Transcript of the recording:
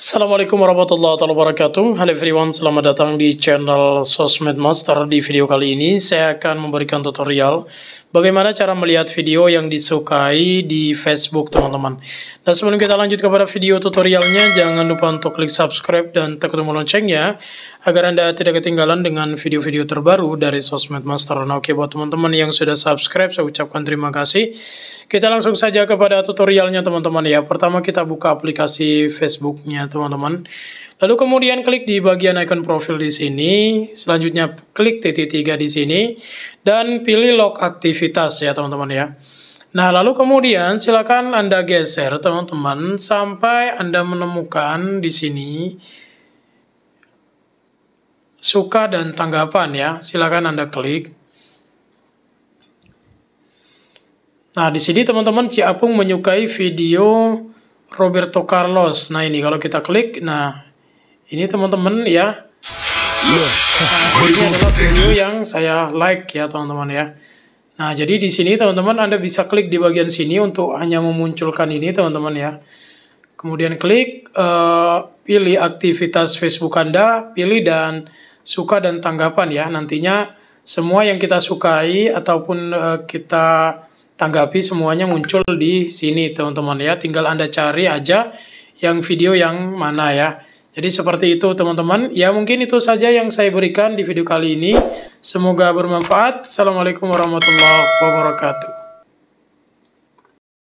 Assalamualaikum warahmatullahi wabarakatuh Halo everyone, selamat datang di channel Sosmed Master Di video kali ini saya akan memberikan tutorial Bagaimana cara melihat video yang disukai di Facebook teman-teman Nah sebelum kita lanjut kepada video tutorialnya Jangan lupa untuk klik subscribe dan tekan tombol loncengnya Agar anda tidak ketinggalan dengan video-video terbaru dari Sosmed Master Nah oke buat teman-teman yang sudah subscribe saya ucapkan terima kasih Kita langsung saja kepada tutorialnya teman-teman ya Pertama kita buka aplikasi Facebooknya teman-teman. Lalu kemudian klik di bagian icon profil di sini, selanjutnya klik titik tiga di sini, dan pilih log aktivitas ya teman-teman ya. Nah, lalu kemudian silakan Anda geser teman-teman sampai Anda menemukan di sini suka dan tanggapan ya. Silakan Anda klik. Nah, di sini teman-teman Apung menyukai video Roberto Carlos. Nah ini kalau kita klik, nah ini teman-teman ya. Iya. Nah, ini adalah video yang saya like ya teman-teman ya. Nah jadi di sini teman-teman Anda bisa klik di bagian sini untuk hanya memunculkan ini teman-teman ya. Kemudian klik, uh, pilih aktivitas Facebook Anda, pilih dan suka dan tanggapan ya. Nantinya semua yang kita sukai ataupun uh, kita tanggapi semuanya muncul di sini teman-teman ya. Tinggal Anda cari aja yang video yang mana ya. Jadi seperti itu teman-teman. Ya mungkin itu saja yang saya berikan di video kali ini. Semoga bermanfaat. Assalamualaikum warahmatullahi wabarakatuh.